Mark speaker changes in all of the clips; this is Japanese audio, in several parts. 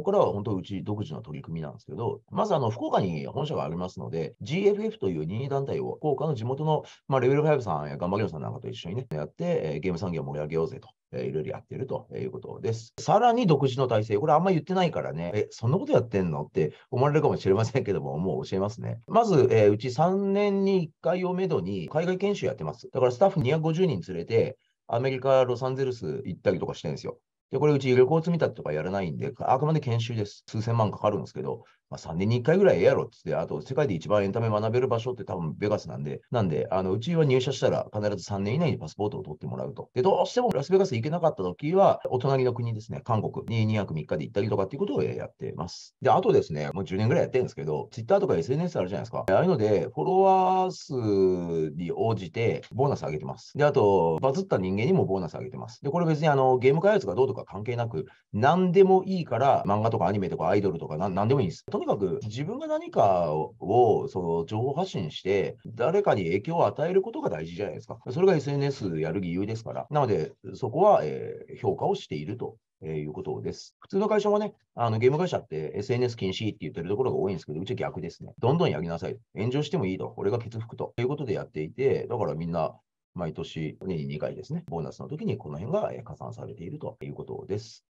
Speaker 1: ここからは本当うち独自の取り組みなんですけど、まずあの、福岡に本社がありますので、GFF という任意団体を福岡の地元の、まあ、レベル5さんやガンバゲームさんなんかと一緒にね、やって、ゲーム産業を盛り上げようぜといろいろやってるということです。さらに独自の体制、これあんま言ってないからね、え、そんなことやってんのって思われるかもしれませんけども、もう教えますね。まず、えー、うち3年に1回をめどに海外研修やってます。だからスタッフ250人連れて、アメリカ、ロサンゼルス行ったりとかしてるんですよ。で、これうち旅行積み立てとかやらないんで、あくまで研修です。数千万かかるんですけど、まあ、3年に1回ぐらいええやろっつって、あと世界で一番エンタメ学べる場所って多分ベガスなんで、なんで、あのうちは入社したら必ず3年以内にパスポートを取ってもらうと。で、どうしてもラスベガス行けなかった時は、お隣の国ですね、韓国に2泊3日で行ったりとかっていうことをやってます。で、あとですね、もう10年ぐらいやってるんですけど、Twitter とか SNS あるじゃないですか。ああいうので、フォロワー数に応じてボーナス上げてます。で、あと、バズった人間にもボーナス上げてます。で、これ別にあのゲーム開発がどうとか関係なく、何でもいいから、漫画とかアニメとかアイドルとか何でもいいんです。にかく自分が何かをその情報発信して、誰かに影響を与えることが大事じゃないですか。それが SNS やる理由ですから。なので、そこは、えー、評価をしているとえー、いうことです。普通の会社もね、あのゲーム会社って SNS 禁止って言ってるところが多いんですけど、うちは逆ですね。どんどんやりなさい。炎上してもいいと。俺が結服と。ということでやっていて、だからみんな、毎年、年に2回ですね、ボーナスの時にこの辺が加算されているということです。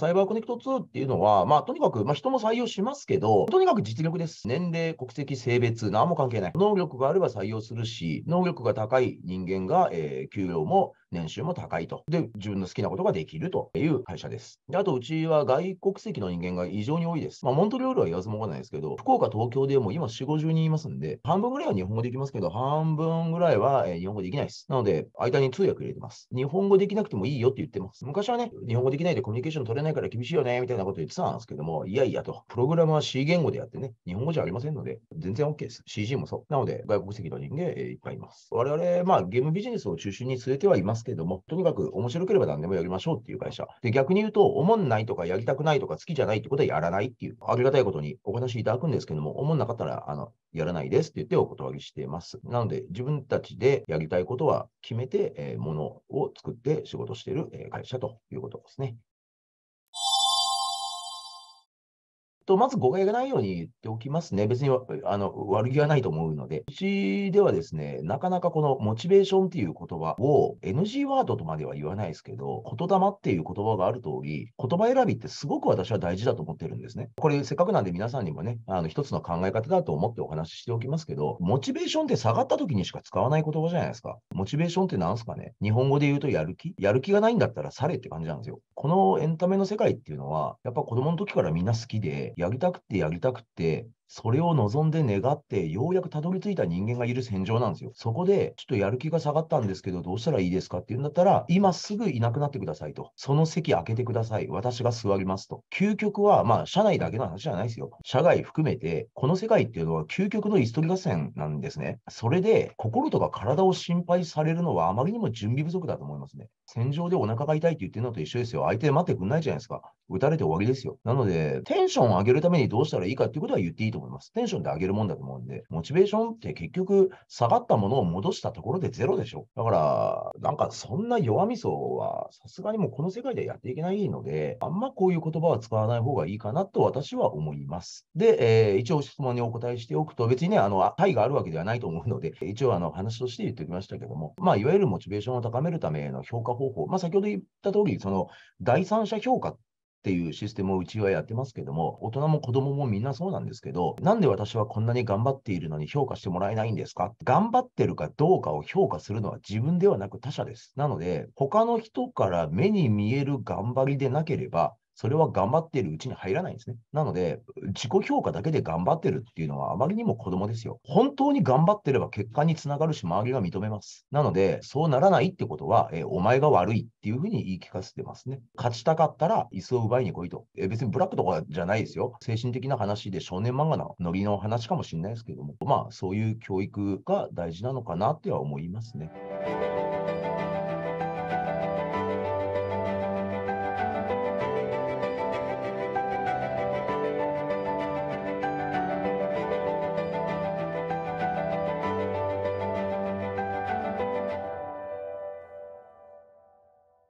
Speaker 1: サイバーコネクト2っていうのは、まあ、とにかく、まあ、人も採用しますけど、とにかく実力です。年齢、国籍、性別、何も関係ない。能力があれば採用するし、能力が高い人間が、えー、給料も年収も高いと。で、自分の好きなことができるという会社です。であと、うちは外国籍の人間が異常に多いです。まあ、モントリオールは言わずもがないですけど、福岡、東京でも今4、50人いますんで、半分ぐらいは日本語できますけど、半分ぐらいは日本語できないです。なので、間に通訳入れてます。日本語できなくてもいいよって言ってます。昔はね、日本語できないでコミュニケーション取れないから厳しいよね、みたいなこと言ってたんですけども、いやいやと、プログラムは C 言語でやってね、日本語じゃありませんので、全然 OK です。CG もそう。なので、外国籍の人間、えー、いっぱいいます。我々、まあ、ゲームビジネスを中心に据えてはいますますけれども、とにかく面白ければ何でもやりましょうっていう会社。で、逆に言うと、思んないとかやりたくないとか好きじゃないってことはやらないっていう、ありがたいことにお話いただくんですけども、思んなかったら、あの、やらないですって言ってお断りしています。なので、自分たちでやりたいことは決めて、えー、ものを作って仕事している会社ということですね。と、まず誤解がないように言っておきますね。別にあの悪気はないと思うので。うちではですね、なかなかこのモチベーションっていう言葉を NG ワードとまでは言わないですけど、言霊っていう言葉がある通り、言葉選びってすごく私は大事だと思ってるんですね。これせっかくなんで皆さんにもね、あの一つの考え方だと思ってお話ししておきますけど、モチベーションって下がった時にしか使わない言葉じゃないですか。モチベーションって何すかね日本語で言うとやる気やる気がないんだったらされって感じなんですよ。このエンタメの世界っていうのは、やっぱ子供の時からみんな好きで、やりたくてやりたくて、それを望んで願って、ようやくたどり着いた人間がいる戦場なんですよ。そこで、ちょっとやる気が下がったんですけど、どうしたらいいですかっていうんだったら、今すぐいなくなってくださいと。その席開けてください。私が座りますと。究極は、まあ、社内だけの話じゃないですよ。社外含めて、この世界っていうのは究極の椅子取り合戦なんですね。それで、心とか体を心配されるのはあまりにも準備不足だと思いますね。戦場でお腹が痛いって言ってるのと一緒ですよ。相手待ってくんないじゃないですか。撃たれて終わりですよ。なので、テンションを上げるためにどうしたらいいかっていうことは言っていいと思います。テンションで上げるもんだと思うんで、モチベーションって結局下がったものを戻したところでゼロでしょ。だから、なんかそんな弱みそはさすがにもうこの世界ではやっていけないので、あんまこういう言葉は使わない方がいいかなと私は思います。で、えー、一応質問にお答えしておくと、別にね、あの、愛があるわけではないと思うので、一応あの話として言っておきましたけども、まあ、いわゆるモチベーションを高めるための評価方法、まあ、先ほど言った通り、その第三者評価っっていうシステムをうちはやってますけども、大人も子供もみんなそうなんですけど、なんで私はこんなに頑張っているのに評価してもらえないんですか頑張ってるかどうかを評価するのは自分ではなく他者です。なので、他の人から目に見える頑張りでなければ、それは頑張っているうちに入らないんですね。なので、自己評価だけで頑張ってるっていうのはあまりにも子供ですよ。本当に頑張ってれば結果につながるし、周りが認めます。なので、そうならないってことは、えお前が悪いっていうふうに言い聞かせてますね。勝ちたかったら椅子を奪いに来いと。え別にブラックとかじゃないですよ。精神的な話で少年漫画のノリの話かもしれないですけども、まあ、そういう教育が大事なのかなっては思いますね。